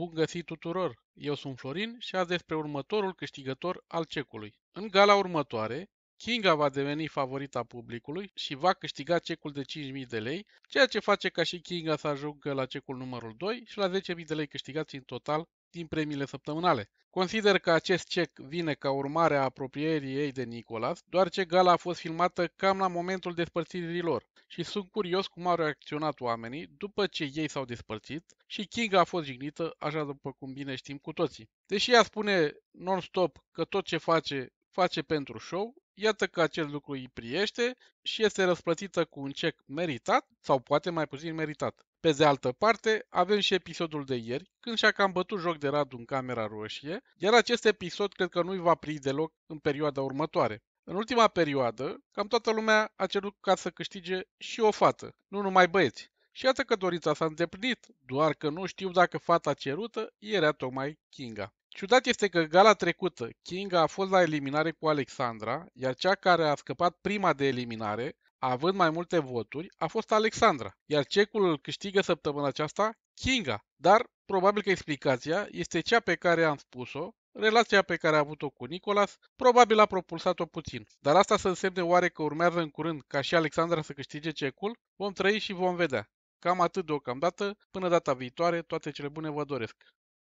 Bun găsit tuturor! Eu sunt Florin și azi despre următorul câștigător al cecului. În gala următoare, Kinga va deveni favorita publicului și va câștiga cecul de 5.000 de lei, ceea ce face ca și Kinga să ajungă la cecul numărul 2 și la 10.000 de lei câștigați în total din premiile săptămânale. Consider că acest cec vine ca urmare a apropierii ei de Nicolas, doar ce gala a fost filmată cam la momentul despărțirii lor și sunt curios cum au reacționat oamenii după ce ei s-au despărțit și Kinga a fost jignită, așa după cum bine știm cu toții. Deși ea spune non-stop că tot ce face, face pentru show, iată că acest lucru îi priește și este răsplătită cu un cec meritat sau poate mai puțin meritat. Pe de altă parte, avem și episodul de ieri, când și-a cam bătut joc de Radu în camera roșie, iar acest episod cred că nu-i va pri deloc în perioada următoare. În ultima perioadă, cam toată lumea a cerut ca să câștige și o fată, nu numai băieți. Și iată că Dorița s-a îndeplinit, doar că nu știu dacă fata cerută era tocmai Kinga. Ciudat este că gala trecută, Kinga a fost la eliminare cu Alexandra, iar cea care a scăpat prima de eliminare, având mai multe voturi, a fost Alexandra, iar cecul îl câștigă săptămâna aceasta Kinga. Dar probabil că explicația este cea pe care am spus-o, Relația pe care a avut-o cu Nicolas probabil a propulsat-o puțin, dar asta să însemne oare că urmează în curând ca și Alexandra să câștige cecul? Vom trăi și vom vedea. Cam atât deocamdată, până data viitoare, toate cele bune vă doresc!